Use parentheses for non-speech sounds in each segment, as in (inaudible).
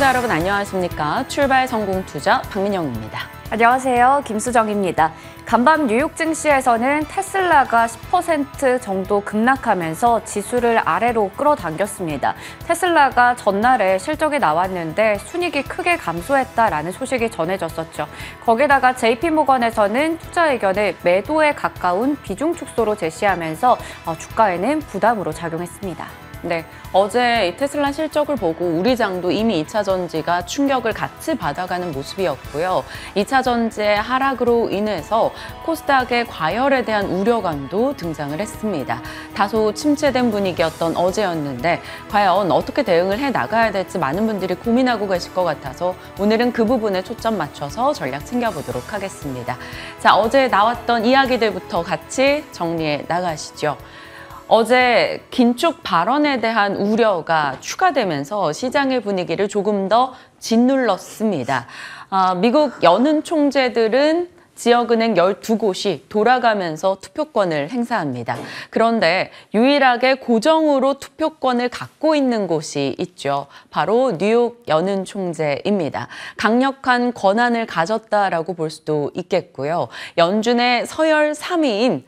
시청자 여러분 안녕하십니까? 출발 성공 투자 박민영입니다. 안녕하세요. 김수정입니다. 간밤 뉴욕 증시에서는 테슬라가 10% 정도 급락하면서 지수를 아래로 끌어당겼습니다. 테슬라가 전날에 실적이 나왔는데 순익이 크게 감소했다라는 소식이 전해졌었죠. 거기다가 JP모건에서는 투자 의견을 매도에 가까운 비중 축소로 제시하면서 어, 주가에는 부담으로 작용했습니다. 네, 어제 이 테슬라 실적을 보고 우리 장도 이미 2차 전지가 충격을 같이 받아가는 모습이었고요. 2차 전지의 하락으로 인해서 코스닥의 과열에 대한 우려감도 등장을 했습니다. 다소 침체된 분위기였던 어제였는데 과연 어떻게 대응을 해 나가야 될지 많은 분들이 고민하고 계실 것 같아서 오늘은 그 부분에 초점 맞춰서 전략 챙겨보도록 하겠습니다. 자, 어제 나왔던 이야기들부터 같이 정리해 나가시죠. 어제 긴축 발언에 대한 우려가 추가되면서 시장의 분위기를 조금 더 짓눌렀습니다. 아, 미국 연은 총재들은 지역은행 12곳이 돌아가면서 투표권을 행사합니다. 그런데 유일하게 고정으로 투표권을 갖고 있는 곳이 있죠. 바로 뉴욕 연은 총재입니다. 강력한 권한을 가졌다라고 볼 수도 있겠고요. 연준의 서열 3위인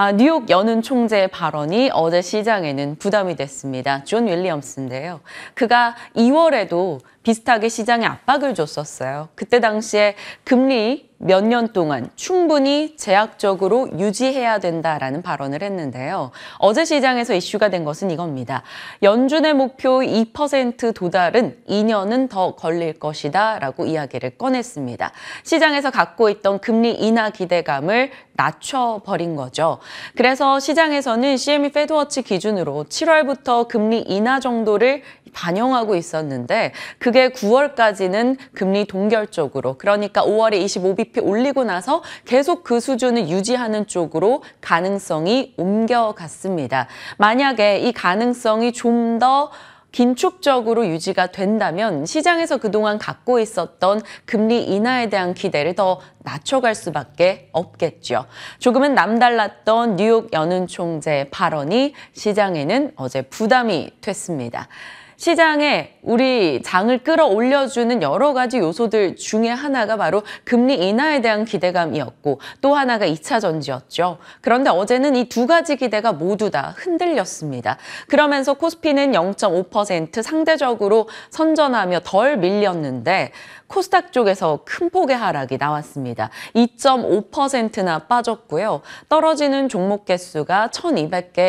아, 뉴욕 연은 총재의 발언이 어제 시장에는 부담이 됐습니다. 존 윌리엄스인데요. 그가 2월에도 비슷하게 시장에 압박을 줬었어요. 그때 당시에 금리 몇 년 동안 충분히 제약적으로 유지해야 된다라는 발언을 했는데요. 어제 시장에서 이슈가 된 것은 이겁니다. 연준의 목표 2% 도달은 2년은 더 걸릴 것이다 라고 이야기를 꺼냈습니다. 시장에서 갖고 있던 금리 인하 기대감을 낮춰버린 거죠. 그래서 시장에서는 CME 페드워치 기준으로 7월부터 금리 인하 정도를 반영하고 있었는데 그게 9월까지는 금리 동결 적으로 그러니까 5월에 25bp 올리고 나서 계속 그 수준을 유지하는 쪽으로 가능성이 옮겨갔습니다. 만약에 이 가능성이 좀 더 긴축적으로 유지가 된다면 시장에서 그동안 갖고 있었던 금리 인하에 대한 기대를 더 낮춰갈 수밖에 없겠죠. 조금은 남달랐던 뉴욕 연은 총재의 발언이 시장에는 어제 부담이 됐습니다. 시장에 우리 장을 끌어올려주는 여러 가지 요소들 중에 하나가 바로 금리 인하에 대한 기대감이었고 또 하나가 이차 전지였죠. 그런데 어제는 이 두 가지 기대가 모두 다 흔들렸습니다. 그러면서 코스피는 0.5% 상대적으로 선전하며 덜 밀렸는데 코스닥 쪽에서 큰 폭의 하락이 나왔습니다. 2.5%나 빠졌고요. 떨어지는 종목 개수가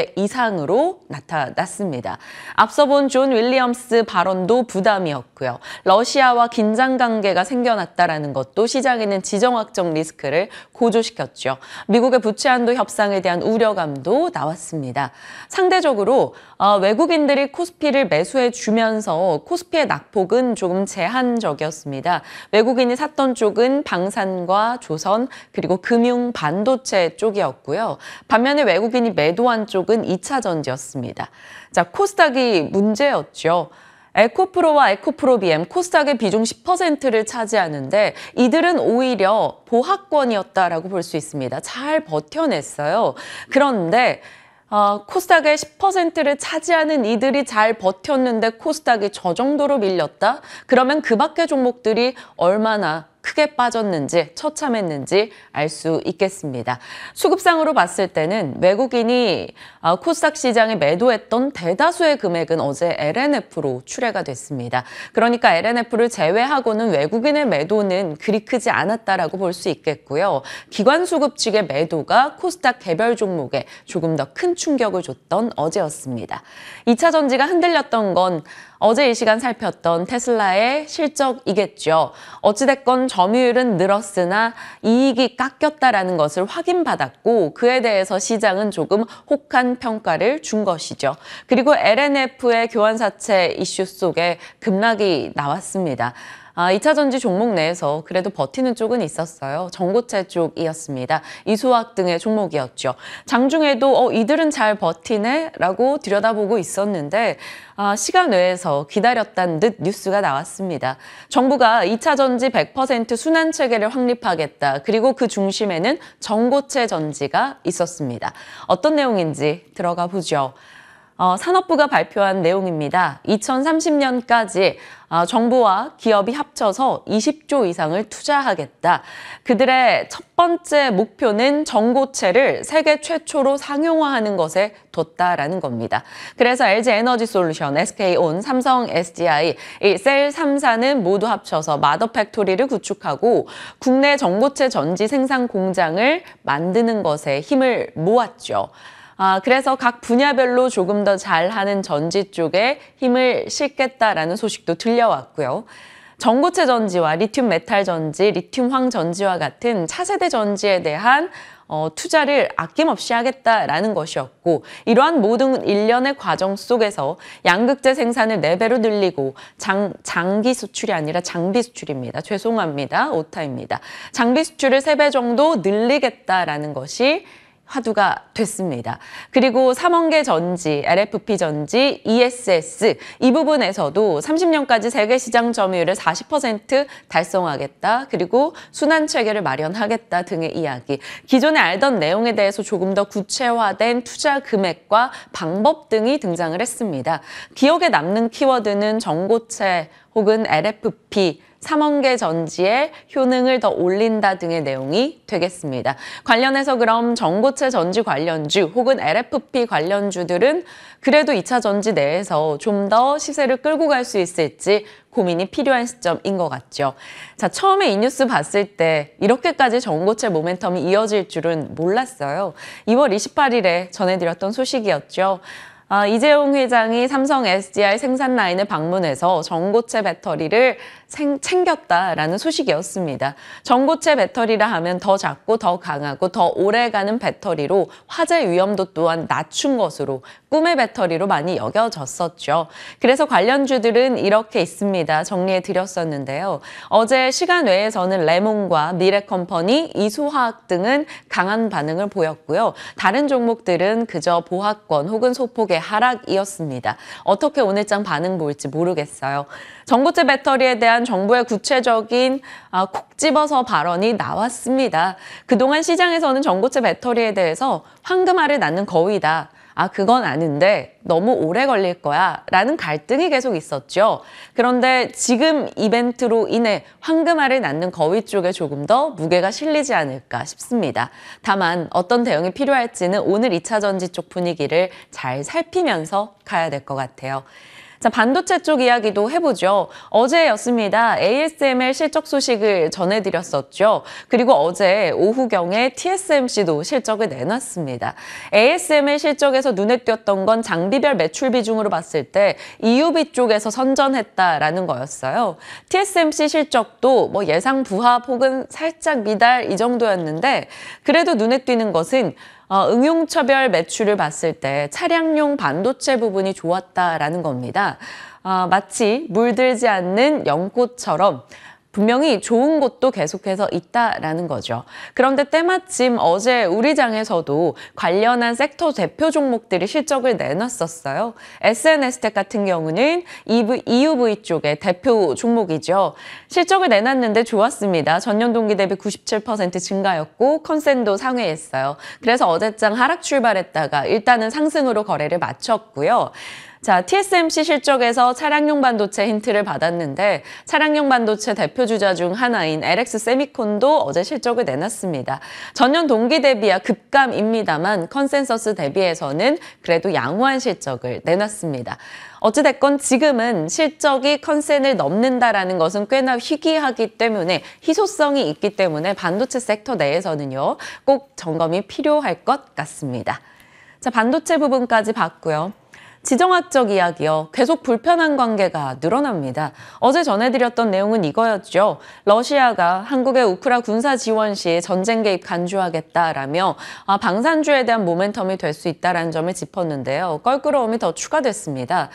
1,200개 이상으로 나타났습니다. 앞서 본 존 윌리엄스 발언도 부담이었고요. 러시아와 긴장 관계가 생겨났다라는 것도 시장에는 지정학적 리스크를 고조시켰죠. 미국의 부채 한도 협상에 대한 우려감도 나왔습니다. 상대적으로 어, 외국인들이 코스피를 매수해 주면서 코스피의 낙폭은 조금 제한적이었습니다. 외국인이 샀던 쪽은 방산과 조선 그리고 금융 반도체 쪽이었고요. 반면에 외국인이 매도한 쪽은 2차 전지였습니다. 자, 코스닥이 문제였죠. 에코프로와 에코프로비엠, 코스닥의 비중 10%를 차지하는데 이들은 오히려 보합권이었다라고 볼 수 있습니다. 잘 버텨냈어요. 그런데 어, 코스닥의 10%를 차지하는 이들이 잘 버텼는데 코스닥이 저 정도로 밀렸다? 그러면 그 밖의 종목들이 얼마나 크게 빠졌는지 처참했는지 알 수 있겠습니다. 수급상으로 봤을 때는 외국인이 어, 코스닥 시장에 매도했던 대다수의 금액은 어제 LNF로 출회가 됐습니다. 그러니까 LNF를 제외하고는 외국인의 매도는 그리 크지 않았다라고 볼 수 있겠고요. 기관 수급 측의 매도가 코스닥 개별 종목에 조금 더 큰 충격을 줬던 어제였습니다. 2차 전지가 흔들렸던 건 어제 이 시간 살폈던 테슬라의 실적이겠죠. 어찌됐건 점유율은 늘었으나 이익이 깎였다라는 것을 확인받았고 그에 대해서 시장은 조금 혹한 평가를 준 것이죠. 그리고 LNF의 교환사채 이슈 속에 급락이 나왔습니다. 아, 2차 전지 종목 내에서 그래도 버티는 쪽은 있었어요. 전고체 쪽이었습니다. 이수학 등의 종목이었죠. 장중에도 어, 이들은 잘 버티네 라고 들여다보고 있었는데 아, 시간 외에서 기다렸다는 듯 뉴스가 나왔습니다. 정부가 2차 전지 100% 순환 체계를 확립하겠다. 그리고 그 중심에는 전고체 전지가 있었습니다. 어떤 내용인지 들어가 보죠. 어, 산업부가 발표한 내용입니다. 2030년까지 어, 정부와 기업이 합쳐서 20조 이상을 투자하겠다. 그들의 첫 번째 목표는 전고체를 세계 최초로 상용화하는 것에 뒀다라는 겁니다. 그래서 LG 에너지 솔루션, SK온, 삼성 SDI, 셀 3사는 모두 합쳐서 마더 팩토리를 구축하고 국내 전고체 전지 생산 공장을 만드는 것에 힘을 모았죠. 아, 그래서 각 분야별로 조금 더 잘하는 전지 쪽에 힘을 싣겠다라는 소식도 들려왔고요. 전고체 전지와 리튬 메탈 전지, 리튬 황 전지와 같은 차세대 전지에 대한 어, 투자를 아낌없이 하겠다라는 것이었고 이러한 모든 일련의 과정 속에서 양극재 생산을 네배로 늘리고 장, 장기 수출이 아니라 장비 수출입니다. 죄송합니다. 오타입니다. 장비 수출을 세 배 정도 늘리겠다라는 것이 화두가 됐습니다. 그리고 삼원계 전지, LFP 전지, ESS 이 부분에서도 30년까지 세계 시장 점유율을 40% 달성하겠다. 그리고 순환 체계를 마련하겠다 등의 이야기. 기존에 알던 내용에 대해서 조금 더 구체화된 투자 금액과 방법 등이 등장을 했습니다. 기억에 남는 키워드는 정고체 혹은 LFP 삼원계 전지의 효능을 더 올린다 등의 내용이 되겠습니다. 관련해서 그럼 전고체 전지 관련주 혹은 LFP 관련주들은 그래도 이차 전지 내에서 좀 더 시세를 끌고 갈 수 있을지 고민이 필요한 시점인 것 같죠. 자, 처음에 이 뉴스 봤을 때 이렇게까지 전고체 모멘텀이 이어질 줄은 몰랐어요. 2월 28일에 전해드렸던 소식이었죠. 아, 이재용 회장이 삼성 SDI 생산 라인을 방문해서 전고체 배터리를 생, 챙겼다라는 소식이었습니다. 전고체 배터리라 하면 더 작고 더 강하고 더 오래가는 배터리로 화재 위험도 또한 낮춘 것으로 꿈의 배터리로 많이 여겨졌었죠. 그래서 관련주들은 이렇게 있습니다. 정리해드렸었는데요. 어제 시간 외에서는 레몬과 미래컴퍼니, 이수화학 등은 강한 반응을 보였고요. 다른 종목들은 그저 보합권 혹은 소폭의 하락이었습니다. 어떻게 오늘장 반응 보일지 모르겠어요. 전고체 배터리에 대한 정부의 구체적인 아, 콕 집어서 발언이 나왔습니다. 그동안 시장에서는 전고체 배터리에 대해서 황금알을 낳는 거위다. 아, 그건 아는데 너무 오래 걸릴 거야. 라는 갈등이 계속 있었죠. 그런데 지금 이벤트로 인해 황금알을 낳는 거위 쪽에 조금 더 무게가 실리지 않을까 싶습니다. 다만 어떤 대응이 필요할지는 오늘 2차 전지 쪽 분위기를 잘 살피면서 가야 될 것 같아요. 자, 반도체 쪽 이야기도 해보죠. 어제였습니다. ASML 실적 소식을 전해드렸었죠. 그리고 어제 오후경에 TSMC도 실적을 내놨습니다. ASML 실적에서 눈에 띄었던 건 장비별 매출 비중으로 봤을 때 EUV 쪽에서 선전했다라는 거였어요. TSMC 실적도 뭐 예상 부하폭은 살짝 미달 이 정도였는데 그래도 눈에 띄는 것은 어, 응용처별 매출을 봤을 때 차량용 반도체 부분이 좋았다라는 겁니다. 어, 마치 물들지 않는 연꽃처럼 분명히 좋은 곳도 계속해서 있다라는 거죠. 그런데 때마침 어제 우리 장에서도 관련한 섹터 대표 종목들이 실적을 내놨었어요. SNS텍 같은 경우는 EUV 쪽의 대표 종목이죠. 실적을 내놨는데 좋았습니다. 전년 동기 대비 97% 증가였고 컨센도 상회했어요. 그래서 어제장 하락 출발했다가 일단은 상승으로 거래를 마쳤고요. 자, TSMC 실적에서 차량용 반도체 힌트를 받았는데 차량용 반도체 대표 주자 중 하나인 LX 세미콘도 어제 실적을 내놨습니다. 전년 동기 대비야 급감입니다만 컨센서스 대비해서는 그래도 양호한 실적을 내놨습니다. 어찌됐건 지금은 실적이 컨센을 넘는다라는 것은 꽤나 희귀하기 때문에 희소성이 있기 때문에 반도체 섹터 내에서는요 꼭 점검이 필요할 것 같습니다. 자 반도체 부분까지 봤고요. 지정학적 이야기요. 계속 불편한 관계가 늘어납니다. 어제 전해드렸던 내용은 이거였죠. 러시아가 한국의 우크라 군사 지원 시 전쟁 개입 간주하겠다라며 아, 방산주에 대한 모멘텀이 될 수 있다는 라 점을 짚었는데요. 껄끄러움이 더 추가됐습니다.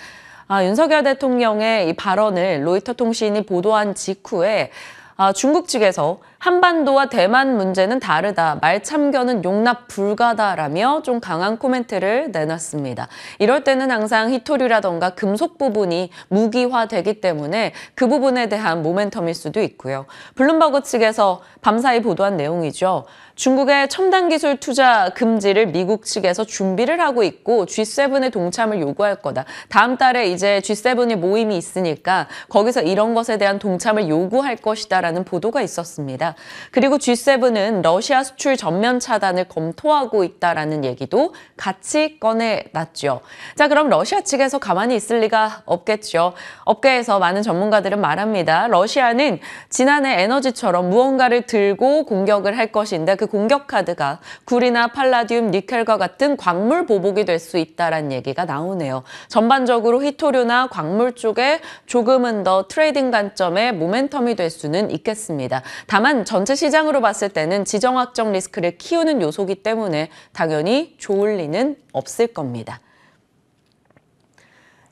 아, 윤석열 대통령의 이 발언을 로이터 통신이 보도한 직후에 아, 중국 측에서 한반도와 대만 문제는 다르다, 말 참견은 용납 불가다라며 좀 강한 코멘트를 내놨습니다. 이럴 때는 항상 히토류라던가 금속 부분이 무기화되기 때문에 그 부분에 대한 모멘텀일 수도 있고요. 블룸버그 측에서 밤사이 보도한 내용이죠. 중국의 첨단 기술 투자 금지를 미국 측에서 준비를 하고 있고 G7의 동참을 요구할 거다. 다음 달에 이제 G7의 모임이 있으니까 거기서 이런 것에 대한 동참을 요구할 것이다라는 보도가 있었습니다. 그리고 G7은 러시아 수출 전면 차단을 검토하고 있다라는 얘기도 같이 꺼내놨죠. 자, 그럼 러시아 측에서 가만히 있을 리가 없겠죠. 업계에서 많은 전문가들은 말합니다. 러시아는 지난해 에너지처럼 무언가를 들고 공격을 할 것인데 그 공격 카드가 구리나 팔라듐, 니켈과 같은 광물 보복이 될 수 있다라는 얘기가 나오네요. 전반적으로 히토류나 광물 쪽에 조금은 더 트레이딩 관점의 모멘텀이 될 수는 있겠습니다. 다만 전체 시장으로 봤을 때는 지정학적 리스크를 키우는 요소기 때문에 당연히 좋을 리는 없을 겁니다.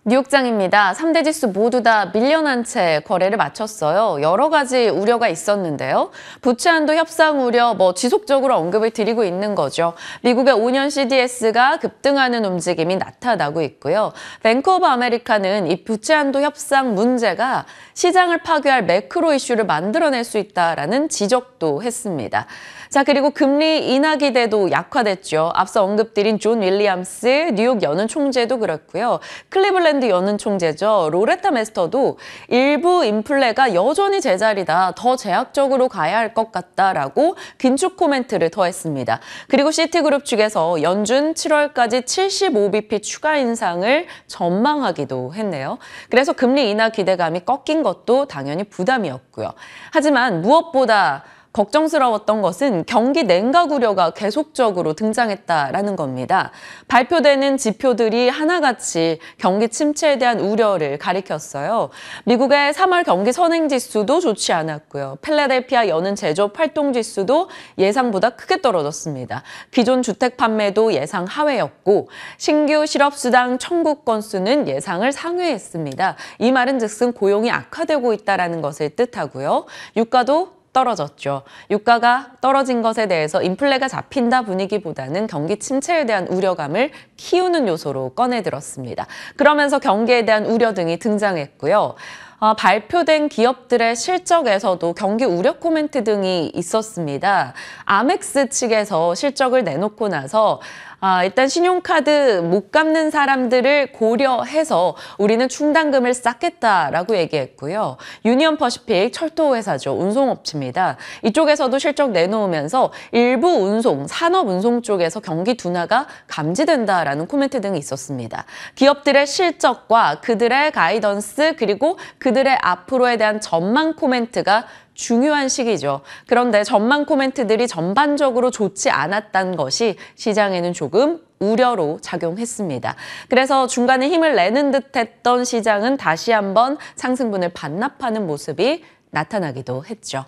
뉴욕장입니다. 3대 지수 모두 다 밀려난 채 거래를 마쳤어요. 여러 가지 우려가 있었는데요. 부채 한도 협상 우려 뭐 지속적으로 언급을 드리고 있는 거죠. 미국의 5년 CDS가 급등하는 움직임이 나타나고 있고요. 뱅크 오브 아메리카는 이 부채 한도 협상 문제가 시장을 파괴할 매크로 이슈를 만들어낼 수 있다라는 지적도 했습니다. 자 그리고 금리 인하 기대도 약화됐죠. 앞서 언급드린 존 윌리엄스 뉴욕 연은 총재도 그렇고요. 클리블랜드 잉글랜드 연은 총재죠. 로레타 메스터도 일부 인플레가 여전히 제자리다. 더 제약적으로 가야 할 것 같다라고 긴축 코멘트를 더했습니다. 그리고 시티그룹 측에서 연준 7월까지 75bp 추가 인상을 전망하기도 했네요. 그래서 금리 인하 기대감이 꺾인 것도 당연히 부담이었고요. 하지만 무엇보다 걱정스러웠던 것은 경기 냉각 우려가 계속적으로 등장했다라는 겁니다. 발표되는 지표들이 하나같이 경기 침체에 대한 우려를 가리켰어요. 미국의 3월 경기 선행 지수도 좋지 않았고요. 필라델피아 여는 제조업 활동 지수도 예상보다 크게 떨어졌습니다. 기존 주택 판매도 예상 하회였고 신규 실업수당 청구 건수는 예상을 상회했습니다. 이 말은 즉슨 고용이 악화되고 있다는 것을 뜻하고요. 유가도 떨어졌죠. 유가가 떨어진 것에 대해서 인플레가 잡힌다 분위기보다는 경기 침체에 대한 우려감을 키우는 요소로 꺼내들었습니다. 그러면서 경기에 대한 우려 등이 등장했고요. 아, 발표된 기업들의 실적에서도 경기 우려 코멘트 등이 있었습니다. 아멕스 측에서 실적을 내놓고 나서 아, 일단 신용카드 못 갚는 사람들을 고려해서 우리는 충당금을 쌓겠다라고 얘기했고요. 유니언 퍼시픽 철도회사죠. 운송업체입니다. 이쪽에서도 실적 내놓으면서 일부 운송, 산업 운송 쪽에서 경기 둔화가 감지된다라는 코멘트 등이 있었습니다. 기업들의 실적과 그들의 가이던스 그리고 그들의 앞으로에 대한 전망 코멘트가 중요한 시기죠. 그런데 전망 코멘트들이 전반적으로 좋지 않았던 것이 시장에는 조금 우려로 작용했습니다. 그래서 중간에 힘을 내는 듯했던 시장은 다시 한번 상승분을 반납하는 모습이 나타나기도 했죠.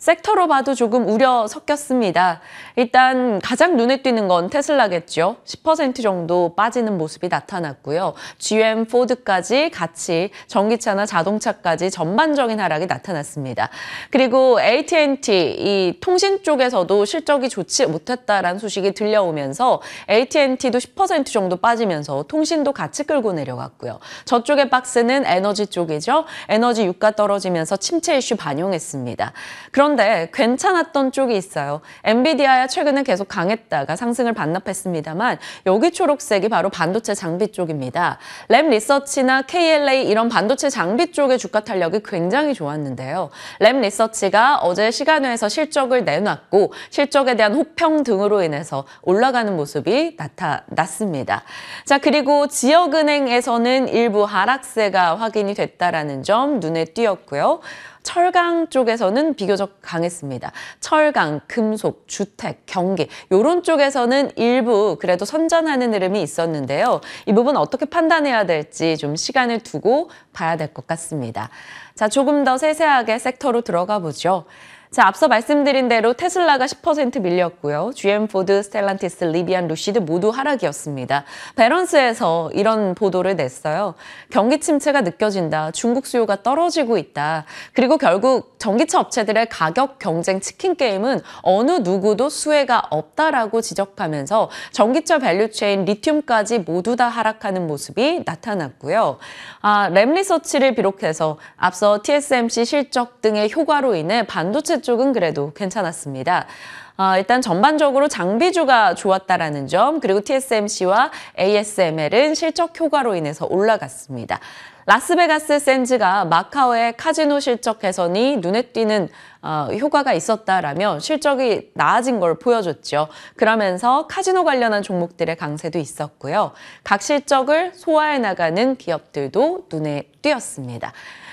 섹터로 봐도 조금 우려 섞였습니다. 일단 가장 눈에 띄는 건 테슬라겠죠. 10% 정도 빠지는 모습이 나타났고요. GM, 포드까지 같이 전기차나 자동차까지 전반적인 하락이 나타났습니다. 그리고 AT&T 이 통신 쪽에서도 실적이 좋지 못했다라는 소식이 들려오면서 AT&T도 10% 정도 빠지면서 통신도 같이 끌고 내려갔고요. 저쪽의 박스는 에너지 쪽이죠. 에너지 유가 떨어지면서 침체 이슈 반영했습니다. 그런 그런데 괜찮았던 쪽이 있어요. 엔비디아야 최근에 계속 강했다가 상승을 반납했습니다만 여기 초록색이 바로 반도체 장비 쪽입니다. 램 리서치나 KLA 이런 반도체 장비 쪽의 주가 탄력이 굉장히 좋았는데요. 램 리서치가 어제 시간회에서 실적을 내놨고 실적에 대한 호평 등으로 인해서 올라가는 모습이 나타났습니다. 자 그리고 지역은행에서는 일부 하락세가 확인이 됐다라는 점 눈에 띄었고요. 철강 쪽에서는 비교적 강했습니다. 철강, 금속, 주택, 경기 요런 쪽에서는 일부 그래도 선전하는 흐름이 있었는데요. 이 부분 어떻게 판단해야 될지 좀 시간을 두고 봐야 될 것 같습니다. 자, 조금 더 세세하게 섹터로 들어가 보죠. 자, 앞서 말씀드린 대로 테슬라가 10% 밀렸고요. GM, 포드, 스텔란티스, 리비안, 루시드 모두 하락이었습니다. 베런스에서 이런 보도를 냈어요. 경기 침체가 느껴진다. 중국 수요가 떨어지고 있다. 그리고 결국 전기차 업체들의 가격 경쟁 치킨 게임은 어느 누구도 수혜가 없다라고 지적하면서 전기차 밸류체인 리튬까지 모두 다 하락하는 모습이 나타났고요. 아, 램리서치를 비롯해서 앞서 TSMC 실적 등의 효과로 인해 반도체 쪽은 그래도 괜찮았습니다. 어, 일단 전반적으로 장비주가 좋았다라는 점, 그리고 TSMC와 ASML은 실적 효과로 인해서 올라갔습니다. 라스베가스 센즈가 마카오의 카지노 실적 개선이 눈에 띄는 어, 효과가 있었다라며 실적이 나아진 걸 보여줬죠. 그러면서 카지노 관련한 종목들의 강세도 있었고요. 각 실적을 소화해 나가는 기업들도 눈에 띄었습니다.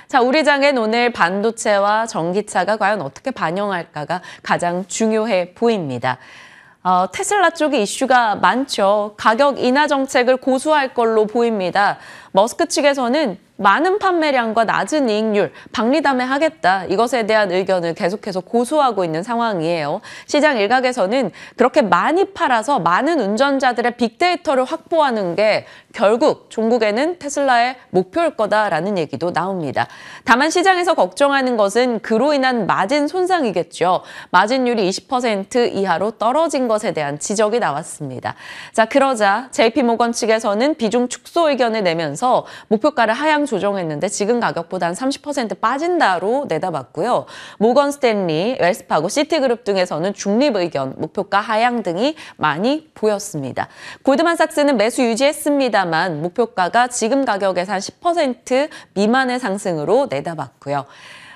자, 우리 장엔 오늘 반도체와 전기차가 과연 어떻게 반영할까가 가장 중요해 보입니다. 어, 테슬라 쪽의 이슈가 많죠. 가격 인하 정책을 고수할 걸로 보입니다. 머스크 측에서는 많은 판매량과 낮은 이익률, 박리담에 하겠다. 이것에 대한 의견을 계속해서 고수하고 있는 상황이에요. 시장 일각에서는 그렇게 많이 팔아서 많은 운전자들의 빅데이터를 확보하는 게 결국 종국에는 테슬라의 목표일 거다라는 얘기도 나옵니다. 다만 시장에서 걱정하는 것은 그로 인한 마진 손상이겠죠. 마진율이 20% 이하로 떨어진 것에 대한 지적이 나왔습니다. 자, 그러자 JP모건 측에서는 비중 축소 의견을 내면서 목표가를 하향 조정했는데 지금 가격보다 한 30% 빠진다로 내다봤고요. 모건 스탠리, 웰스파고, 시티그룹 등에서는 중립 의견, 목표가 하향 등이 많이 보였습니다. 골드만삭스는 매수 유지했습니다. 해야만 목표가가 지금 가격에서 한10% 미만의 상승으로 내다봤고요.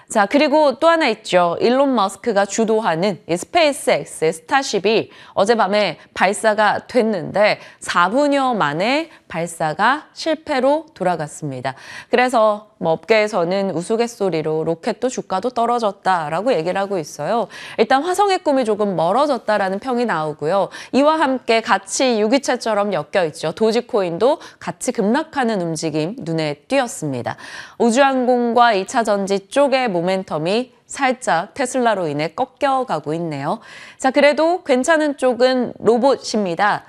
자, 그리고 또 하나 있죠. 일론 머스크가 주도하는 이 스페이스X 스타쉽이 어젯밤에 발사가 됐는데 4분여 만에 발사가 실패로 돌아갔습니다. 그래서 뭐 업계에서는 우스갯소리로 로켓도 주가도 떨어졌다라고 얘기를 하고 있어요. 일단 화성의 꿈이 조금 멀어졌다라는 평이 나오고요. 이와 함께 같이 유기체처럼 엮여 있죠. 도지코인도 같이 급락하는 움직임 눈에 띄었습니다. 우주항공과 2차 전지 쪽의 모멘텀이 살짝 테슬라로 인해 꺾여가고 있네요. 자, 그래도 괜찮은 쪽은 로봇입니다.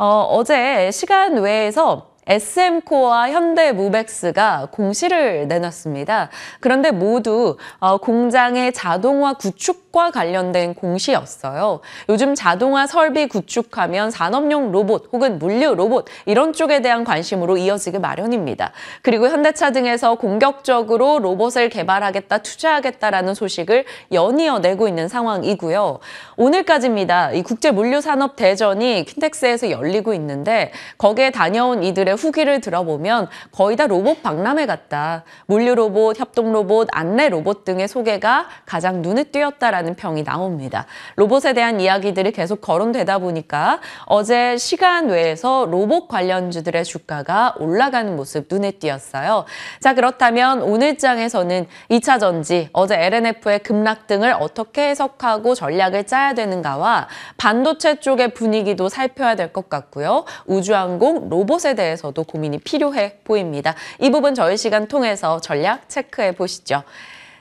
어, 어제 시간 외에서 SM코어와 현대무벡스가 공시를 내놨습니다. 그런데 모두 어, 공장의 자동화 구축 축과 관련된 공시였어요. 요즘 자동화 설비 구축하면 산업용 로봇 혹은 물류 로봇 이런 쪽에 대한 관심으로 이어지기 마련입니다. 그리고 현대차 등에서 공격적으로 로봇을 개발하겠다, 투자하겠다라는 소식을 연이어 내고 있는 상황이고요. 오늘까지입니다. 이 국제 물류 산업 대전이 킨텍스에서 열리고 있는데 거기에 다녀온 이들의 후기를 들어보면 거의 다 로봇 박람회 같다. 물류 로봇, 협동 로봇, 안내 로봇 등의 소개가 가장 눈에 띄었다라는 있다는 평이 나옵니다. 로봇에 대한 이야기들이 계속 거론되다 보니까 어제 시간 외에서 로봇 관련주들의 주가가 올라가는 모습 눈에 띄었어요. 자 그렇다면 오늘 장에서는 2차 전지, 어제 LNF의 급락 등을 어떻게 해석하고 전략을 짜야 되는가와 반도체 쪽의 분위기도 살펴야 될 것 같고요. 우주항공, 로봇에 대해서도 고민이 필요해 보입니다. 이 부분 저희 시간 통해서 전략 체크해 보시죠.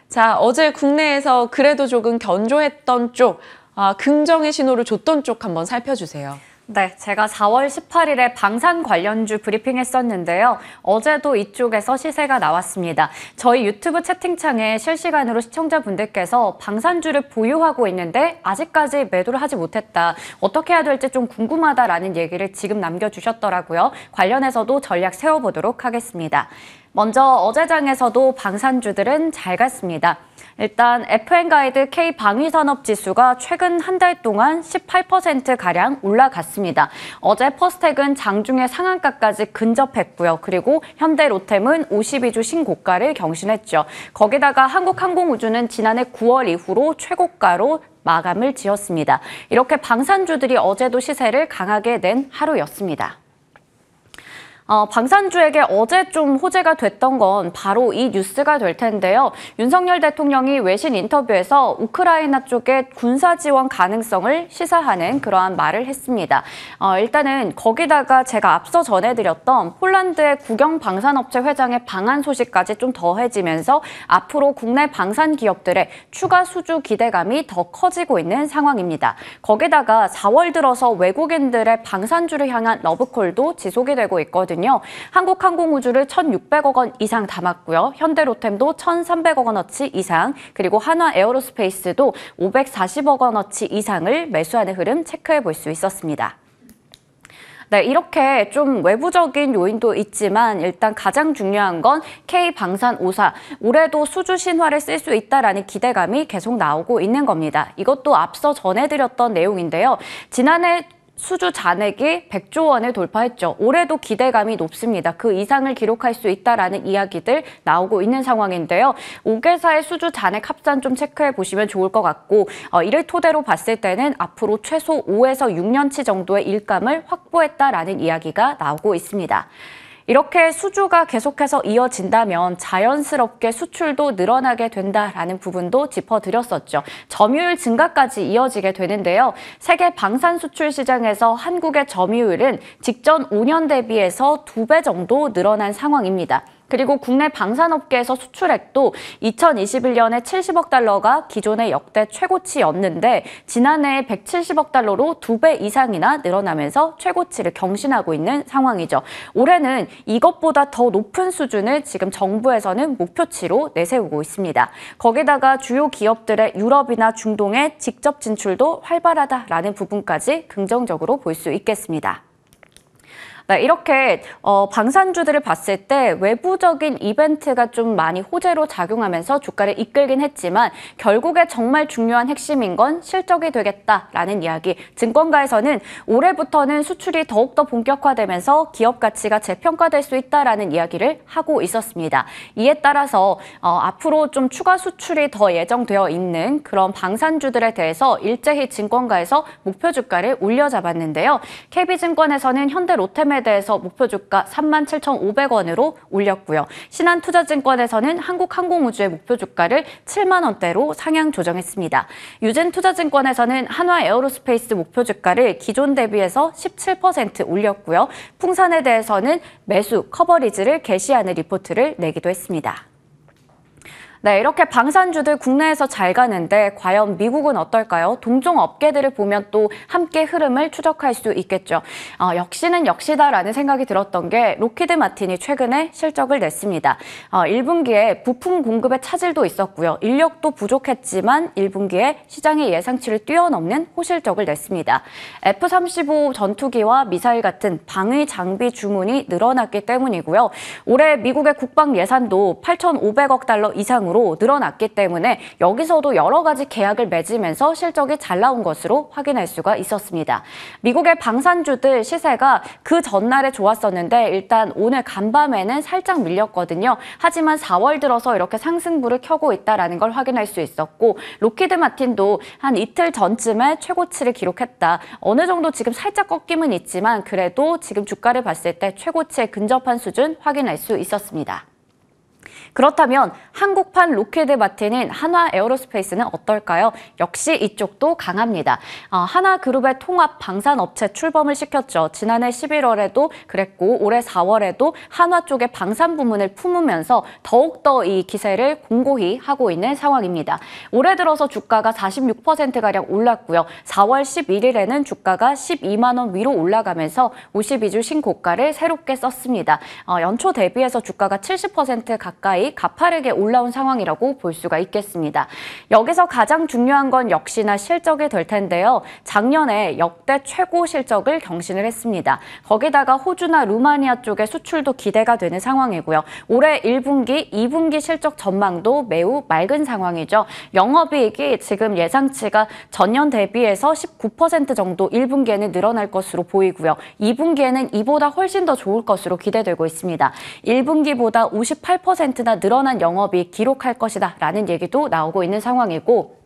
자, 어제 국내에서 그래도 조금 견조했던 쪽, 아, 긍정의 신호를 줬던 쪽 한번 살펴주세요. 네, 제가 4월 18일에 방산 관련주 브리핑 했었는데요. 어제도 이쪽에서 시세가 나왔습니다. 저희 유튜브 채팅창에 실시간으로 시청자분들께서 방산주를 보유하고 있는데 아직까지 매도를 하지 못했다. 어떻게 해야 될지 좀 궁금하다라는 얘기를 지금 남겨주셨더라고요. 관련해서도 전략 세워보도록 하겠습니다. 먼저 어제장에서도 방산주들은 잘 갔습니다. 일단 FN 가이드 K 방위 산업 지수가 최근 한 달 동안 18% 가량 올라갔습니다. 어제 퍼스텍은 장중에 상한가까지 근접했고요. 그리고 현대로템은 52주 신고가를 경신했죠. 거기다가 한국항공우주는 지난해 9월 이후로 최고가로 마감을 지었습니다. 이렇게 방산주들이 어제도 시세를 강하게 낸 하루였습니다. 어, 방산주에게 어제 좀 호재가 됐던 건 바로 이 뉴스가 될 텐데요. 윤석열 대통령이 외신 인터뷰에서 우크라이나 쪽에 군사 지원 가능성을 시사하는 그러한 말을 했습니다. 어, 일단은 거기다가 제가 앞서 전해드렸던 폴란드의 국영 방산업체 회장의 방한 소식까지 좀 더해지면서 앞으로 국내 방산 기업들의 추가 수주 기대감이 더 커지고 있는 상황입니다. 거기다가 4월 들어서 외국인들의 방산주를 향한 러브콜도 지속이 되고 있거든요. 했거든요. 한국항공우주를 1,600억 원 이상 담았고요. 현대로템도 1,300억 원어치 이상, 그리고 한화에어로스페이스도 540억 원어치 이상을 매수하는 흐름 체크해 볼 수 있었습니다. 네, 이렇게 좀 외부적인 요인도 있지만 일단 가장 중요한 건 K방산 5사 올해도 수주 신화를 쓸 수 있다라는 기대감이 계속 나오고 있는 겁니다. 이것도 앞서 전해드렸던 내용인데요. 지난해 수주 잔액이 100조 원을 돌파했죠. 올해도 기대감이 높습니다. 그 이상을 기록할 수 있다라는 이야기들 나오고 있는 상황인데요. 5개사의 수주 잔액 합산 좀 체크해 보시면 좋을 것 같고 어, 이를 토대로 봤을 때는 앞으로 최소 5에서 6년치 정도의 일감을 확보했다라는 이야기가 나오고 있습니다. 이렇게 수주가 계속해서 이어진다면 자연스럽게 수출도 늘어나게 된다라는 부분도 짚어드렸었죠. 점유율 증가까지 이어지게 되는데요. 세계 방산 수출 시장에서 한국의 점유율은 직전 5년 대비해서 2배 정도 늘어난 상황입니다. 그리고 국내 방산업계에서 수출액도 2021년에 70억 달러가 기존의 역대 최고치였는데 지난해 에 170억 달러로 두 배 이상이나 늘어나면서 최고치를 경신하고 있는 상황이죠. 올해는 이것보다 더 높은 수준을 지금 정부에서는 목표치로 내세우고 있습니다. 거기다가 주요 기업들의 유럽이나 중동에 직접 진출도 활발하다라는 부분까지 긍정적으로 볼 수 있겠습니다. 네, 이렇게 어, 방산주들을 봤을 때 외부적인 이벤트가 좀 많이 호재로 작용하면서 주가를 이끌긴 했지만 결국에 정말 중요한 핵심인 건 실적이 되겠다라는 이야기. 증권가에서는 올해부터는 수출이 더욱더 본격화되면서 기업 가치가 재평가될 수 있다라는 이야기를 하고 있었습니다. 이에 따라서 어, 앞으로 좀 추가 수출이 더 예정되어 있는 그런 방산주들에 대해서 일제히 증권가에서 목표 주가를 올려 잡았는데요. KB증권에서는 현대 로템의 상품에 대해서 목표 주가 37,500원으로 올렸고요. 신한투자증권에서는 한국항공우주의 목표 주가를 7만 원대로 상향 조정했습니다. 유진투자증권에서는 한화에어로스페이스 목표 주가를 기존 대비해서 17% 올렸고요. 풍산에 대해서는 매수 커버리지를 개시하는 리포트를 내기도 했습니다. 네, 이렇게 방산주들 국내에서 잘 가는데 과연 미국은 어떨까요? 동종 업계들을 보면 또 함께 흐름을 추적할 수 있겠죠. 어, 역시는 역시다라는 생각이 들었던 게 로키드 마틴이 최근에 실적을 냈습니다. 어, 1분기에 부품 공급의 차질도 있었고요. 인력도 부족했지만 1분기에 시장의 예상치를 뛰어넘는 호실적을 냈습니다. F-35 전투기와 미사일 같은 방위 장비 주문이 늘어났기 때문이고요. 올해 미국의 국방 예산도 8,500억 달러 이상 이상으로 늘어났기 때문에 여기서도 여러 가지 계약을 맺으면서 실적이 잘 나온 것으로 확인할 수가 있었습니다. 미국의 방산주들 시세가 그 전날에 좋았었는데 일단 오늘 간밤에는 살짝 밀렸거든요. 하지만 4월 들어서 이렇게 상승부를 켜고 있다는걸 확인할 수 있었고 로키드 마틴도 한 이틀 전쯤에 최고치를 기록했다. 어느 정도 지금 살짝 꺾임은 있지만 그래도 지금 주가를 봤을 때 최고치에 근접한 수준 확인할 수 있었습니다. 그렇다면 한국판 로켓을 맡은 한화 에어로스페이스는 어떨까요? 역시 이쪽도 강합니다. 어, 한화 그룹의 통합 방산업체 출범을 시켰죠. 지난해 11월에도 그랬고 올해 4월에도 한화 쪽의 방산 부문을 품으면서 더욱더 이 기세를 공고히 하고 있는 상황입니다. 올해 들어서 주가가 46%가량 올랐고요. 4월 11일에는 주가가 12만 원 위로 올라가면서 52주 신고가를 새롭게 썼습니다. 어, 연초 대비해서 주가가 70% 가까이 사이 가파르게 올라온 상황이라고 볼 수가 있겠습니다. 여기서 가장 중요한 건 역시나 실적이 될 텐데요. 작년에 역대 최고 실적을 경신을 했습니다. 거기다가 호주나 루마니아 쪽의 수출도 기대가 되는 상황이고요. 올해 1분기, 2분기 실적 전망도 매우 맑은 상황이죠. 영업이익이 지금 예상치가 전년 대비해서 19% 정도 1분기에는 늘어날 것으로 보이고요. 2분기에는 이보다 훨씬 더 좋을 것으로 기대되고 있습니다. 1분기보다 58% 보다 늘어난 영업이 기록할 것이다 라는 얘기도 나오고 있는 상황이고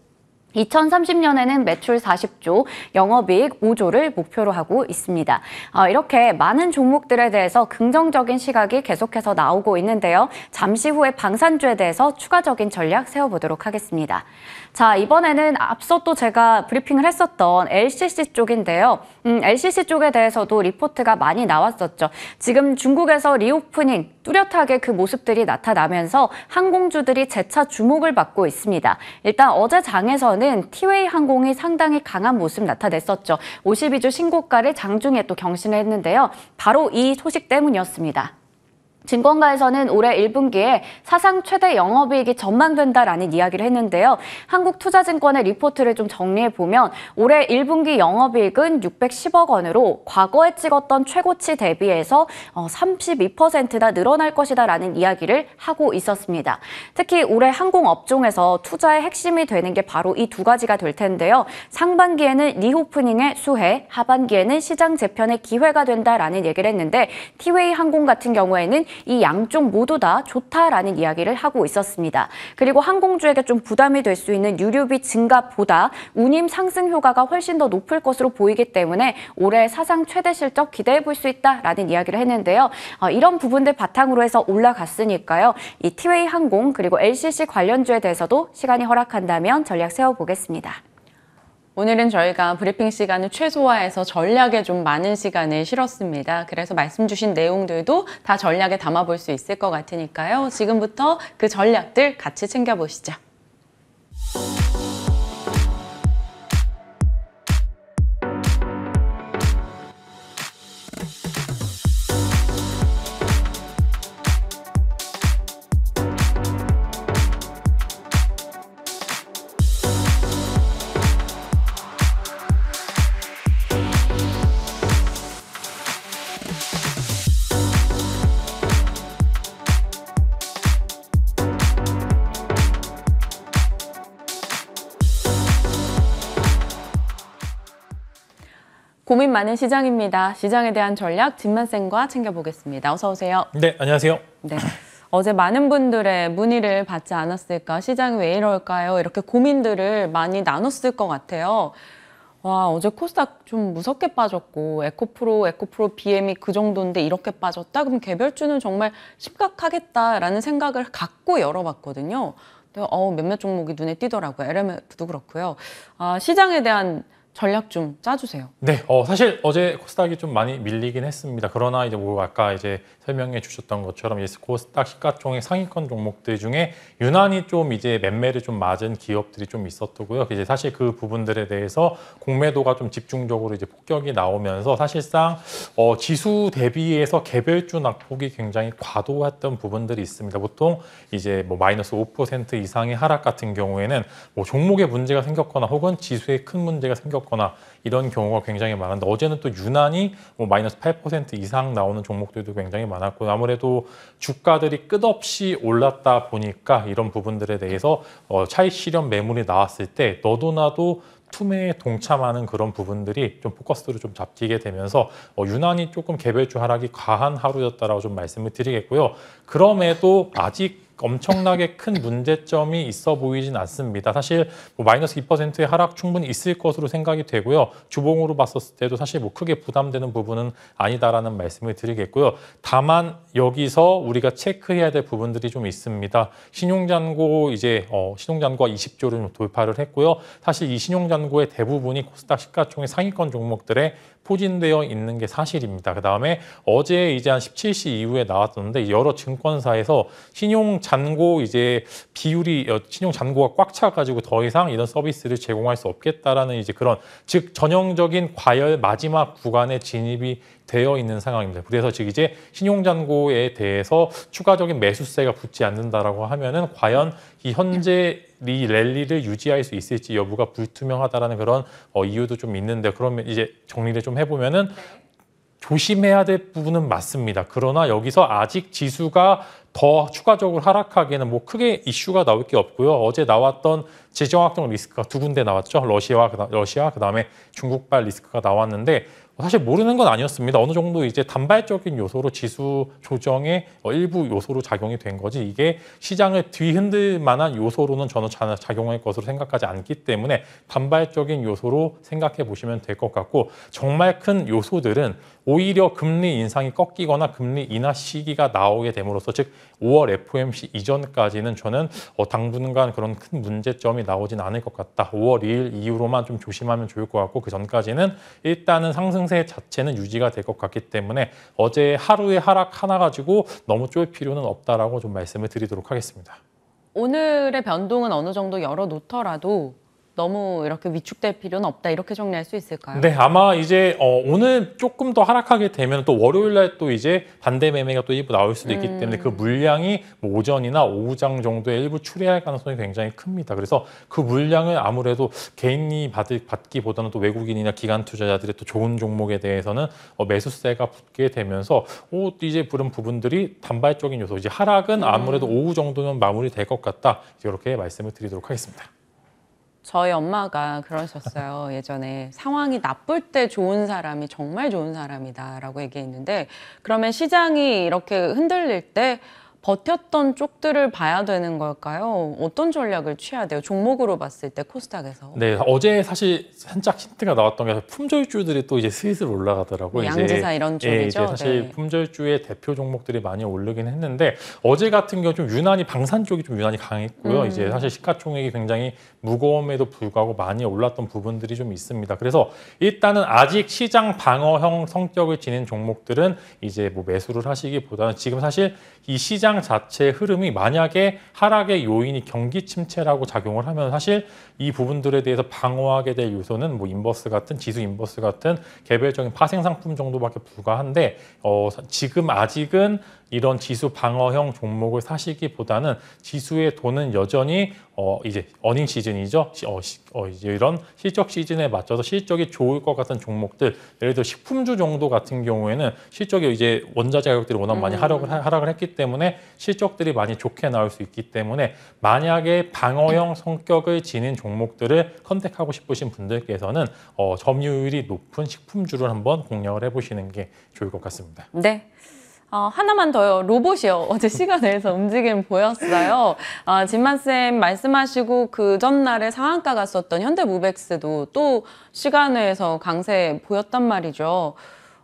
2030년에는 매출 40조, 영업이익 5조를 목표로 하고 있습니다. 어, 이렇게 많은 종목들에 대해서 긍정적인 시각이 계속해서 나오고 있는데요. 잠시 후에 방산주에 대해서 추가적인 전략 세워보도록 하겠습니다. 자, 이번에는 앞서 또 제가 브리핑을 했었던 LCC 쪽인데요. 음, LCC 쪽에 대해서도 리포트가 많이 나왔었죠. 지금 중국에서 리오프닝, 뚜렷하게 그 모습들이 나타나면서 항공주들이 재차 주목을 받고 있습니다. 일단 어제 장에서는 티웨이 항공이 상당히 강한 모습 나타냈었죠. 52주 신고가를 장중에 또 경신했는데요. 바로 이 소식 때문이었습니다. 증권가에서는 올해 1분기에 사상 최대 영업이익이 전망된다라는 이야기를 했는데요. 한국투자증권의 리포트를 좀 정리해보면 올해 1분기 영업이익은 610억 원으로 과거에 찍었던 최고치 대비해서 32%나 어, 늘어날 것이다라는 이야기를 하고 있었습니다. 특히 올해 항공업종에서 투자의 핵심이 되는 게 바로 이 두 가지가 될 텐데요. 상반기에는 리오프닝의 수혜, 하반기에는 시장 재편의 기회가 된다라는 얘기를 했는데 티웨이 항공 같은 경우에는 이 양쪽 모두 다 좋다라는 이야기를 하고 있었습니다. 그리고 항공주에게 좀 부담이 될 수 있는 유류비 증가보다 운임 상승 효과가 훨씬 더 높을 것으로 보이기 때문에 올해 사상 최대 실적 기대해 볼 수 있다라는 이야기를 했는데요. 어, 이런 부분들 바탕으로 해서 올라갔으니까요. 이 티웨이 항공 그리고 LCC 관련주에 대해서도 시간이 허락한다면 전략 세워보겠습니다. 오늘은 저희가 브리핑 시간을 최소화해서 전략에 좀 많은 시간을 실었습니다. 그래서 말씀 주신 내용들도 다 전략에 담아볼 수 있을 것 같으니까요. 지금부터 그 전략들 같이 챙겨보시죠. 고민 많은 시장입니다. 시장에 대한 전략 진만 쌤과 챙겨보겠습니다. 어서 오세요. 네, 안녕하세요. 네. 어제 많은 분들의 문의를 받지 않았을까, 시장이 왜 이럴까요? 이렇게 고민들을 많이 나눴을 것 같아요. 와, 어제 코스닥 좀 무섭게 빠졌고, 에코프로, 에코프로 BM이 그 정도인데 이렇게 빠졌다? 그럼 개별주는 정말 심각하겠다라는 생각을 갖고 열어봤거든요. 근데 어, 몇몇 종목이 눈에 띄더라고요. LMF도 그렇고요. 아, 시장에 대한 전략 좀 짜주세요. 네, 어, 사실 어제 코스닥이 좀 많이 밀리긴 했습니다. 그러나 이제 뭐 아까 이제 설명해 주셨던 것처럼 이 코스닥 시가총액 상위권 종목들 중에 유난히 좀 이제 맴매를 좀 맞은 기업들이 좀 있었더고요. 이제 사실 그 부분들에 대해서 공매도가 좀 집중적으로 이제 폭격이 나오면서 사실상 어, 지수 대비해서 개별주 낙폭이 굉장히 과도했던 부분들이 있습니다. 보통 이제 뭐 마이너스 5% 이상의 하락 같은 경우에는 뭐 종목에 문제가 생겼거나 혹은 지수에 큰 문제가 생겼거나 이런 경우가 굉장히 많은데 어제는 또 유난히 뭐 마이너스 8% 이상 나오는 종목들도 굉장히 많았고 아무래도 주가들이 끝없이 올랐다 보니까 이런 부분들에 대해서 어, 차익 실현 매물이 나왔을 때 너도나도 투매에 동참하는 그런 부분들이 좀포커스를좀 잡히게 되면서 어, 유난히 조금 개별주 하락이 과한 하루였다라고 좀 말씀을 드리겠고요. 그럼에도 아직 엄청나게 큰 문제점이 있어 보이진 않습니다. 사실 뭐 마이너스 2%의 하락 충분히 있을 것으로 생각이 되고요. 주봉으로 봤었을 때도 사실 뭐 크게 부담되는 부분은 아니다라는 말씀을 드리겠고요. 다만 여기서 우리가 체크해야 될 부분들이 좀 있습니다. 신용잔고 이제 어, 신용잔고가 20조를 돌파를 했고요. 사실 이 신용잔고의 대부분이 코스닥 시가총액 상위권 종목들의 포진되어 있는 게 사실입니다. 그 다음에 어제 이제 한 17시 이후에 나왔었는데 여러 증권사에서 신용 잔고 이제 비율이 어, 신용 잔고가 꽉 차가지고 더 이상 이런 서비스를 제공할 수 없겠다라는 이제 그런 즉 전형적인 과열 마지막 구간에 진입이 되어 있는 상황입니다. 그래서 지금 이제 신용잔고에 대해서 추가적인 매수세가 붙지 않는다라고 하면은 과연 이 현재 이 랠리를 유지할 수 있을지 여부가 불투명하다라는 그런 어, 이유도 좀 있는데 그러면 이제 정리를 좀 해보면은 네. 조심해야 될 부분은 맞습니다. 그러나 여기서 아직 지수가 더 추가적으로 하락하기에는 뭐 크게 이슈가 나올 게 없고요. 어제 나왔던 지정학적 리스크가 두 군데 나왔죠. 러시아, 러시아 그다음에 중국발 리스크가 나왔는데 사실 모르는 건 아니었습니다. 어느 정도 이제 단발적인 요소로 지수 조정의 어, 일부 요소로 작용이 된 거지 이게 시장을 뒤흔들 만한 요소로는 저는 작용할 것으로 생각하지 않기 때문에 단발적인 요소로 생각해 보시면 될 것 같고 정말 큰 요소들은 오히려 금리 인상이 꺾이거나 금리 인하 시기가 나오게 됨으로써 즉 5월 FOMC 이전까지는 저는 어, 당분간 그런 큰 문제점이 나오진 않을 것 같다. 5월 2일 이후로만 좀 조심하면 좋을 것 같고 그 전까지는 일단은 상승세 자체는 유지가 될 것 같기 때문에 어제 하루의 하락 하나 가지고 너무 쫄 필요는 없다라고 좀 말씀을 드리도록 하겠습니다. 오늘의 변동은 어느 정도 열어놓더라도 너무 이렇게 위축될 필요는 없다 이렇게 정리할 수 있을까요? 네, 아마 이제 어, 오늘 조금 더 하락하게 되면 또 월요일 날또 이제 반대 매매가 또 일부 나올 수도 있기 음. 때문에 그 물량이 뭐 오전이나 오후장 정도에 일부 출회할 가능성이 굉장히 큽니다. 그래서 그 물량을 아무래도 개인이 받을, 받기보다는 또 외국인이나 기관 투자자들의 또 좋은 종목에 대해서는 어, 매수세가 붙게 되면서 오, 이제 그런 부분들이 단발적인 요소, 이제 하락은 음. 아무래도 음. 오후 정도면 마무리될 것 같다 이렇게 말씀을 드리도록 하겠습니다. 저희 엄마가 그러셨어요. (laughs) 예전에 상황이 나쁠 때 좋은 사람이 정말 좋은 사람이다라고 얘기했는데 그러면 시장이 이렇게 흔들릴 때 버텼던 쪽들을 봐야 되는 걸까요? 어떤 전략을 취해야 돼요? 종목으로 봤을 때 코스닥에서. 네, 어제 사실 살짝 힌트가 나왔던 게 품절주들이 또 이제 슬슬 올라가더라고요. 네, 양지사 이런 쪽이죠. 예, 이제 사실 네. 품절주의 대표 종목들이 많이 오르긴 했는데 어제 같은 경우 좀 유난히 방산 쪽이 좀 유난히 강했고요. 음. 이제 사실 시가총액이 굉장히 무거움에도 불구하고 많이 올랐던 부분들이 좀 있습니다. 그래서 일단은 아직 시장 방어형 성격을 지닌 종목들은 이제 뭐 매수를 하시기보다는 지금 사실 이 시장 시장 자체의 흐름이 만약에 하락의 요인이 경기 침체라고 작용을 하면 사실 이 부분들에 대해서 방어하게 될 요소는 뭐 인버스 같은 지수 인버스 같은 개별적인 파생 상품 정도밖에 불과한데 어, 지금 아직은 이런 지수 방어형 종목을 사시기보다는 지수의 돈은 여전히 어 이제 어닝 시즌이죠. 어, 시, 어 이런 제이 실적 시즌에 맞춰서 실적이 좋을 것 같은 종목들, 예를 들어 식품주 정도 같은 경우에는 실적이 이제 원자재 가격들이 워낙 많이 하락을, 음. 하락을 했기 때문에 실적들이 많이 좋게 나올 수 있기 때문에 만약에 방어형 성격을 지닌 종목들을 컨택하고 싶으신 분들께서는 어, 점유율이 높은 식품주를 한번 공략을 해보시는 게 좋을 것 같습니다. 네. 어, 하나만 더요. 로봇이요. (laughs) 어제 시간에서 움직임 보였어요. 아, 어, 진만쌤 말씀하시고 그 전날에 상한가 갔었던 현대무백스도 또 시간에서 강세 보였단 말이죠.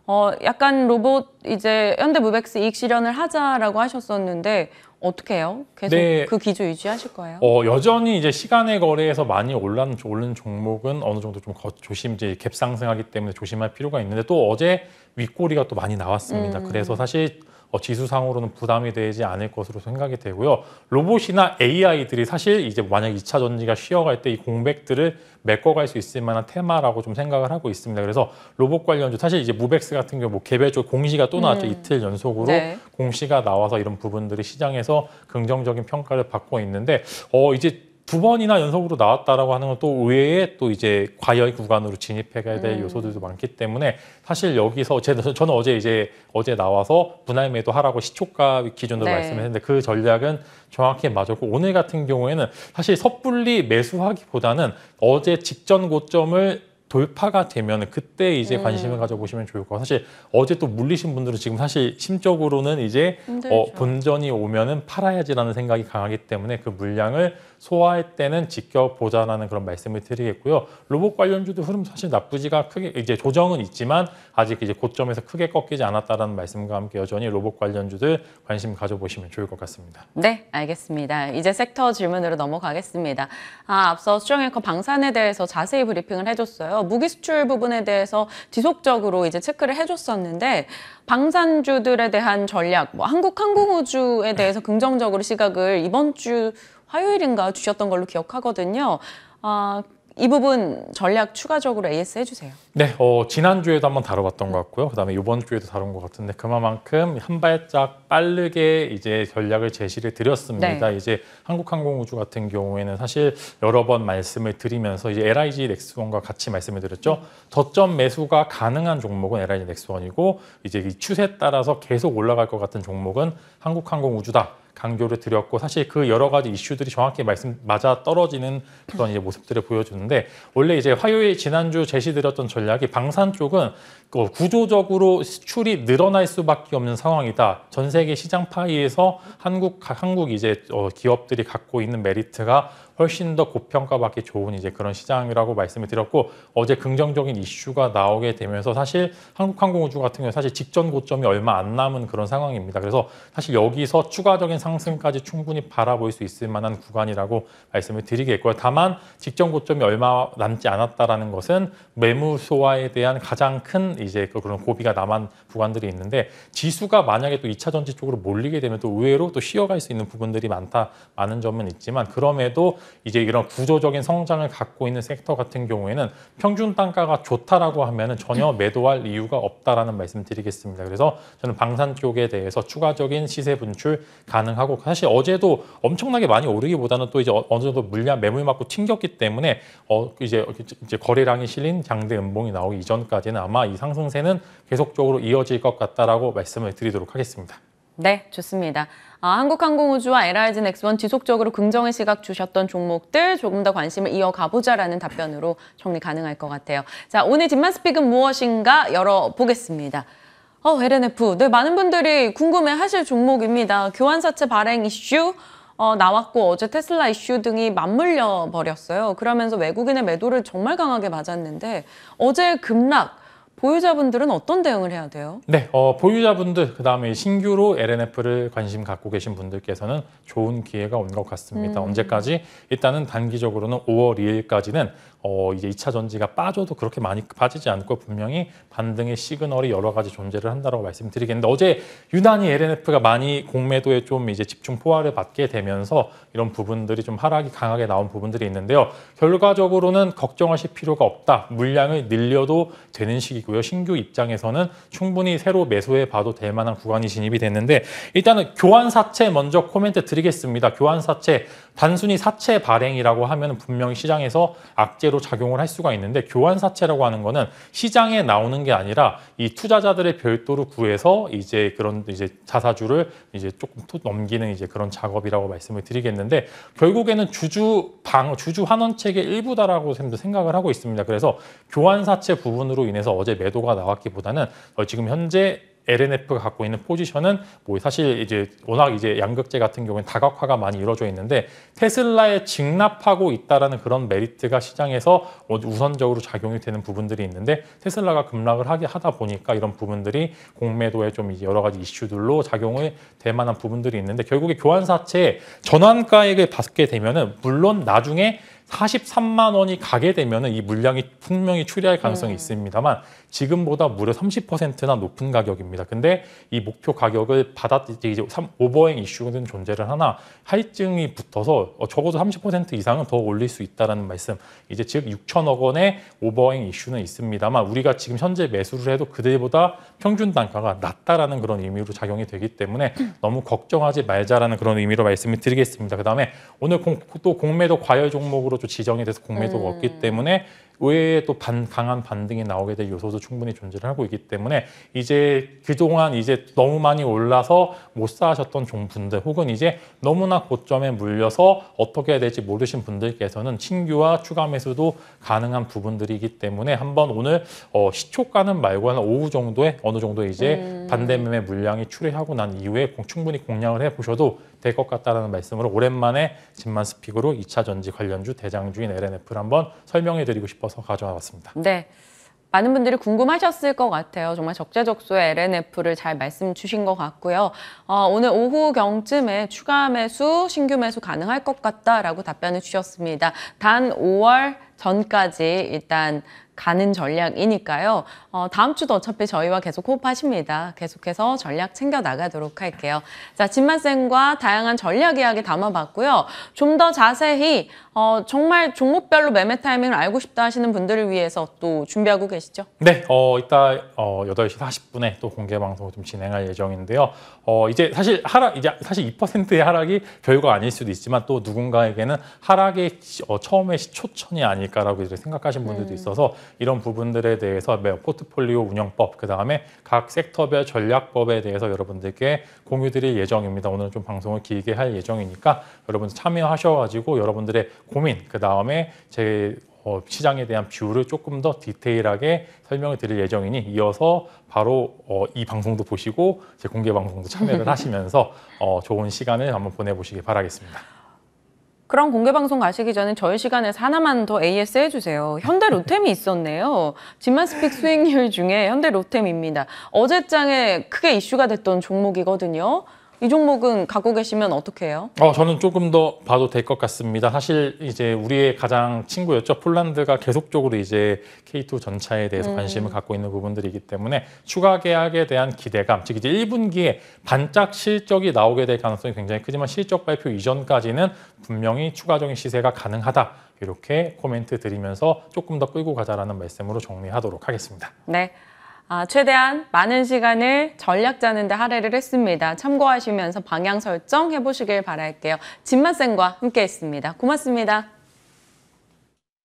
어, 약간 로봇 이제 현대무백스 이익 실현을 하자라고 하셨었는데 어떻게 해요? 계속 네. 그 기조 유지하실 거예요? 어, 여전히 이제 시간의 거래에서 많이 올라는 오른 종목은 어느 정도 좀 거, 조심 이제 갭 상승하기 때문에 조심할 필요가 있는데 또 어제 윗꼬리가 또 많이 나왔습니다. 음. 그래서 사실 어, 지수상으로는 부담이 되지 않을 것으로 생각이 되고요. 로봇이나 AI들이 사실 이제 만약 2차 전지가 쉬어갈 때 이 공백들을 메꿔갈 수 있을 만한 테마라고 좀 생각을 하고 있습니다. 그래서 로봇 관련주 사실 이제 무벡스 같은 경우 뭐 개별적 공시가 또 나왔죠. 음. 이틀 연속으로 네. 공시가 나와서 이런 부분들이 시장에서 긍정적인 평가를 받고 있는데 어 이제 두 번이나 연속으로 나왔다라고 하는 건 또 의외의 또 이제 과열 구간으로 진입해야 될 음. 요소들도 많기 때문에 사실 여기서 제, (laughs) 저는 어제 이제 어제 나와서 분할 매도하라고 시초가 기준으로 네. 말씀했는데 그 전략은 정확히 맞았고 오늘 같은 경우에는 사실 섣불리 매수하기보다는 어제 직전 고점을 돌파가 되면 그때 이제 음. 관심을 가져보시면 좋을 것같 거고 사실 어제 또 물리신 분들은 지금 사실 심적으로는 이제 어, 본전이 오면은 팔아야지라는 생각이 강하기 때문에 그 물량을 소화할 때는 지켜보자라는 그런 말씀을 드리겠고요. 로봇 관련주도 흐름 사실 나쁘지가 크게 이제 조정은 있지만 아직 이제 고점에서 크게 꺾이지 않았다라는 말씀과 함께 여전히 로봇 관련주들 관심 가져보시면 좋을 것 같습니다. 네, 알겠습니다. 이제 섹터 질문으로 넘어가겠습니다. 아, 앞서 수정일커 방산에 대해서 자세히 브리핑을 해줬어요. 무기 수출 부분에 대해서 지속적으로 이제 체크를 해줬었는데 방산주들에 대한 전략, 뭐 한국항공우주에 대해서 긍정적으로 시각을 이번 주 화요일인가 주셨던 걸로 기억하거든요. 아, 이 부분 전략 추가적으로 AS 해주세요. 네, 어, 지난주에도 한번 다뤄봤던 것 같고요. 그다음에 이번 주에도 다룬 것 같은데 그만큼 한 발짝 빠르게 이제 전략을 제시를 드렸습니다. 네. 이제 한국항공우주 같은 경우에는 사실 여러 번 말씀을 드리면서 이제 LIG 넥스원과 같이 말씀을 드렸죠. 네. 저점 매수가 가능한 종목은 LIG 넥스원이고 이제 이 추세 따라서 계속 올라갈 것 같은 종목은 한국항공우주다. 강조를 드렸고 사실 그 여러 가지 이슈들이 정확히 말씀 맞아 떨어지는 그런 이제 모습들을 보여주는데 원래 이제 화요일 지난주 제시드렸던 전략이 방산 쪽은 그 구조적으로 수출이 늘어날 수밖에 없는 상황이다. 전 세계 시장 파이에서 한국 한국 이제 어, 기업들이 갖고 있는 메리트가 훨씬 더 고평가받기 좋은 이제 그런 시장이라고 말씀을 드렸고 어제 긍정적인 이슈가 나오게 되면서 사실 한국항공우주 같은 경우 사실 직전 고점이 얼마 안 남은 그런 상황입니다. 그래서 사실 여기서 추가적인 상승까지 충분히 바라볼 수 있을 만한 구간이라고 말씀을 드리겠고요. 다만 직전 고점이 얼마 남지 않았다라는 것은 매물 소화에 대한 가장 큰 이제 그 그런 고비가 남은 구간들이 있는데 지수가 만약에 또 2차 전지 쪽으로 몰리게 되면 또 의외로 또 쉬어갈 수 있는 부분들이 많다 많은 점은 있지만 그럼에도 이제 이런 구조적인 성장을 갖고 있는 섹터 같은 경우에는 평균 단가가 좋다라고 하면은 전혀 음. 매도할 이유가 없다라는 말씀드리겠습니다. 그래서 저는 방산 쪽에 대해서 추가적인 시세 분출 가능하고 사실 어제도 엄청나게 많이 오르기보다는 또 이제 어, 어느 정도 물량 매물 맞고 튕겼기 때문에 어 이제 이제 거래량이 실린 장대 음봉이 나오기 이전까지는 아마 이 상승세는 계속적으로 이어질 것 같다라고 말씀을 드리도록 하겠습니다. 네, 좋습니다. 아, 한국항공우주와 LRG 넥스원 지속적으로 긍정의 시각 주셨던 종목들 조금 더 관심을 이어가보자라는 답변으로 정리 가능할 것 같아요. 자, 오늘 딥만 스픽은 무엇인가 열어보겠습니다. 어, LNF, 네, 많은 분들이 궁금해하실 종목입니다. 교환사채 발행 이슈, 어, 나왔고 어제 테슬라 이슈 등이 맞물려 버렸어요. 그러면서 외국인의 매도를 정말 강하게 맞았는데 어제 급락, 보유자분들은 어떤 대응을 해야 돼요? 네, 어, 보유자분들 그다음에 신규로 LNF를 관심 갖고 계신 분들께서는 좋은 기회가 온 것 같습니다. 음. 언제까지? 일단은 단기적으로는 5월 2일까지는 어, 이제 2차 전지가 빠져도 그렇게 많이 빠지지 않고 분명히 반등의 시그널이 여러 가지 존재를 한다고 말씀드리겠는데 어제 유난히 LNF가 많이 공매도에 좀 이제 집중 포화를 받게 되면서 이런 부분들이 좀 하락이 강하게 나온 부분들이 있는데요. 결과적으로는 걱정하실 필요가 없다. 물량을 늘려도 되는 시기고요. 신규 입장에서는 충분히 새로 매수해 봐도 될 만한 구간이 진입이 됐는데 일단은 교환 사채 먼저 코멘트 드리 드리겠습니다. 교환 사채, 단순히 사채 발행이라고 하면 분명히 시장에서 악재로 작용을 할 수가 있는데 교환 사채라고 하는 거는 시장에 나오는 게 아니라 이 투자자들의 별도로 구해서 이제 그런 이제 자사주를 이제 조금 넘기는 이제 그런 작업이라고 말씀을 드리겠는데 결국에는 주주 방 주주 환원책의 일부다라고 생각을 하고 있습니다. 그래서 교환 사채 부분으로 인해서 어제 매도가 나왔기보다는 어, 지금 현재 LNF가 갖고 있는 포지션은 뭐 사실 이제 워낙 이제 양극재 같은 경우는 다각화가 많이 이루어져 있는데 테슬라에 직납하고 있다라는 그런 메리트가 시장에서 우선적으로 작용이 되는 부분들이 있는데 테슬라가 급락을 하게 하다 보니까 이런 부분들이 공매도에 좀 이제 여러 가지 이슈들로 작용이 될 만한 부분들이 있는데 결국에 교환사채 전환가액을 받게 되면은 물론 나중에 43만 원이 가게 되면 이 물량이 분명히 출하할 네. 가능성이 음. 있습니다만 지금보다 무려 30%나 높은 가격입니다. 근데 이 목표 가격을 받아 이제 오버행 이슈는 존재를 하나 할증이 붙어서 어, 적어도 30% 이상은 더 올릴 수있다는 말씀. 이제 즉 6천억 원의 오버행 이슈는 있습니다만 우리가 지금 현재 매수를 해도 그들보다 평균 단가가 낮다라는 그런 의미로 작용이 되기 때문에 음. 너무 걱정하지 말자라는 그런 의미로 말씀을 드리겠습니다. 그다음에 오늘 공, 또 공매도 과열 종목으로 지정이 돼서 공매도가 없기 음. 때문에 의외의 또 반, 강한 반등이 나오게 될 요소도 충분히 존재를 하고 있기 때문에 이제 그동안 이제 너무 많이 올라서 못 사셨던 종분들 혹은 이제 너무나 고점에 물려서 어떻게 해야 될지 모르신 분들께서는 신규와 추가 매수도 가능한 부분들이기 때문에 한번 오늘 어, 시초가는 말고 한 오후 정도에 어느 정도 이제 음. 반대매매 물량이 출회하고 난 이후에 충분히 공략을 해보셔도 될 것 같다라는 말씀으로 오랜만에 진만 스픽으로 2차 전지 관련주 대장주인 LNF를 한번 설명해드리고 싶어서 싶어서 가져와 봤습니다. 네. 많은 분들이 궁금하셨을 것 같아요. 정말 적재적소의 LNF를 잘 말씀 주신 것 같고요. 어, 오늘 오후 경쯤에 추가 매수, 신규 매수 가능할 것 같다라고 답변을 주셨습니다. 단 5월 전까지 일단 가는 전략이니까요. 어, 다음 주도 어차피 저희와 계속 호흡하십니다. 계속해서 전략 챙겨 나가도록 할게요. 자, 진만쌤과 다양한 전략 이야기 담아봤고요. 좀 더 자세히 어, 정말 종목별로 매매 타이밍을 알고 싶다 하시는 분들을 위해서 또 준비하고 계시죠? 네, 어, 이따 어, 8시 40분에 또 공개 방송을 좀 진행할 예정인데요. 어, 이제 사실 하락, 이제 사실 2%의 하락이 별거 아닐 수도 있지만 또 누군가에게는 하락의 어, 처음에 초천이 아닐까라고 이제 생각하신 분들도 음. 있어서 이런 부분들에 대해서 포트폴리오 운영법, 그 다음에 각 섹터별 전략법에 대해서 여러분들께 공유드릴 예정입니다. 오늘 좀 방송을 길게 할 예정이니까 여러분 참여하셔가지고 여러분들의 고민, 그 다음에 제 어, 시장에 대한 뷰를 조금 더 디테일하게 설명을 드릴 예정이니 이어서 바로 어, 이 방송도 보시고 제 공개 방송도 참여를 (laughs) 하시면서 어, 좋은 시간을 한번 보내보시기 바라겠습니다. 그런 공개 방송 가시기 전에 저희 시간에서 하나만 더 AS 해주세요. 현대 로템이 있었네요. 진마스픽 수익률 중에 현대 로템입니다. 어제장에 크게 이슈가 됐던 종목이거든요. 이 종목은 갖고 계시면 어떻게 해요? 어, 저는 조금 더 봐도 될 것 같습니다. 사실 이제 우리의 가장 친구였죠. 폴란드가 계속적으로 이제 K2 전차에 대해서 음. 관심을 갖고 있는 부분들이기 때문에 추가 계약에 대한 기대감, 즉 이제 1분기에 반짝 실적이 나오게 될 가능성이 굉장히 크지만 실적 발표 이전까지는 분명히 추가적인 시세가 가능하다. 이렇게 코멘트 드리면서 조금 더 끌고 가자라는 말씀으로 정리하도록 하겠습니다. 네. 아, 최대한 많은 시간을 전략 짜는데 할애를 했습니다. 참고하시면서 방향 설정 해보시길 바랄게요. 진맛쌤과 함께했습니다. 고맙습니다.